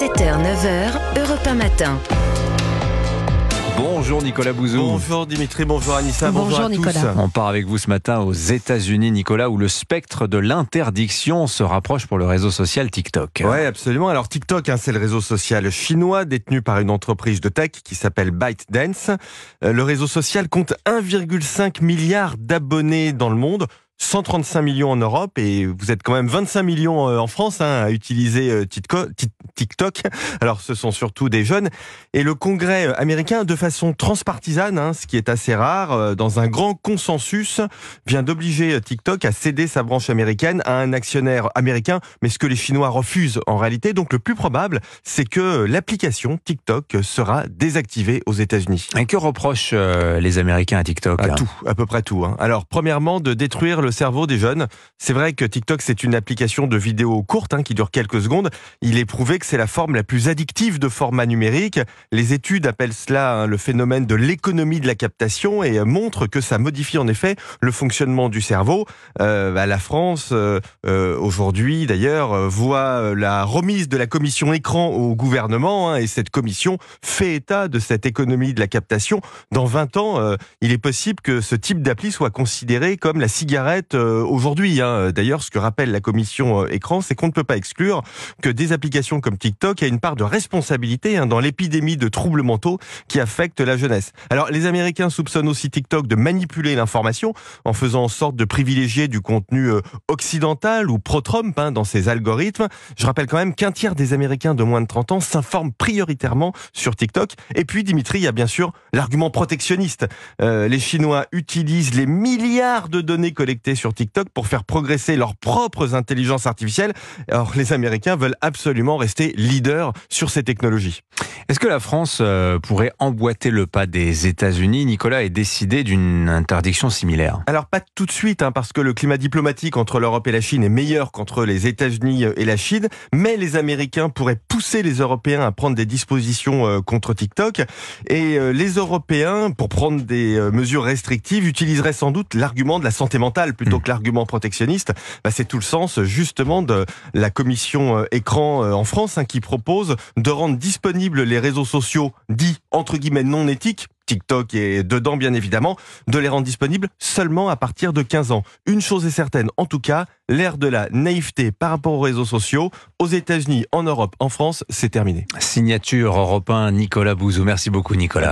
7h, 9h, Europe matin. Bonjour Nicolas Bouzou. Bonjour Dimitri, bonjour Anissa, bonjour, Nicolas. On part avec vous ce matin aux États-Unis, Nicolas, où le spectre de l'interdiction se rapproche pour le réseau social TikTok. Oui, absolument. Alors TikTok, hein, c'est le réseau social chinois détenu par une entreprise de tech qui s'appelle ByteDance. Euh, le réseau social compte 1,5 milliard d'abonnés dans le monde. 135 millions en Europe et vous êtes quand même 25 millions euh, en France hein, à utiliser euh, TikTok TikTok. Alors ce sont surtout des jeunes. Et le Congrès américain, de façon transpartisane, hein, ce qui est assez rare, euh, dans un grand consensus, vient d'obliger euh, TikTok à céder sa branche américaine à un actionnaire américain, mais ce que les Chinois refusent en réalité. Donc le plus probable, c'est que l'application TikTok sera désactivée aux États-Unis. Et que reprochent euh, les Américains à TikTok à hein Tout, à peu près tout. Hein. Alors premièrement, de détruire le cerveau des jeunes. C'est vrai que TikTok, c'est une application de vidéos courtes qui dure quelques secondes. Il est prouvé que c'est la forme la plus addictive de format numérique. Les études appellent cela hein, le phénomène de l'économie de la captation et euh, montrent que ça modifie en effet le fonctionnement du cerveau. Euh, bah, la France, euh, aujourd'hui d'ailleurs, voit la remise de la commission écran au gouvernement hein, et cette commission fait état de cette économie de la captation. Dans 20 ans, il est possible que ce type d'appli soit considéré comme la cigarette aujourd'hui. Hein. D'ailleurs, ce que rappelle la commission écran, c'est qu'on ne peut pas exclure que des applications comme TikTok a une part de responsabilité hein, dans l'épidémie de troubles mentaux qui affecte la jeunesse. Alors les Américains soupçonnent aussi TikTok de manipuler l'information en faisant en sorte de privilégier du contenu euh, occidental ou pro-Trump hein, dans ses algorithmes. Je rappelle quand même qu'un tiers des Américains de moins de 30 ans s'informent prioritairement sur TikTok. Et puis Dimitri, il y a bien sûr l'argument protectionniste. Euh, les Chinois utilisent les milliards de données collectées sur TikTok pour faire progresser leurs propres intelligences artificielles. Alors les Américains veulent absolument rester leader sur ces technologies. Est-ce que la France euh, pourrait emboîter le pas des États-Unis Nicolas est décidé d'une interdiction similaire. Alors pas tout de suite, hein, parce que le climat diplomatique entre l'Europe et la Chine est meilleur qu'entre les États-Unis euh, et la Chine, mais les Américains pourraient pousser les Européens à prendre des dispositions euh, contre TikTok, et les Européens, pour prendre des mesures restrictives, utiliseraient sans doute l'argument de la santé mentale plutôt hmm. que l'argument protectionniste. Bah, c'est tout le sens justement de la commission écran en France Hein, qui propose de rendre disponibles les réseaux sociaux dits entre guillemets non éthiques TikTok et dedans bien évidemment, de les rendre disponibles seulement à partir de 15 ans. Une chose est certaine, en tout cas, l'ère de la naïveté par rapport aux réseaux sociaux, aux États-Unis, en Europe, en France, c'est terminé. Signature européen Nicolas Bouzou. Merci beaucoup Nicolas.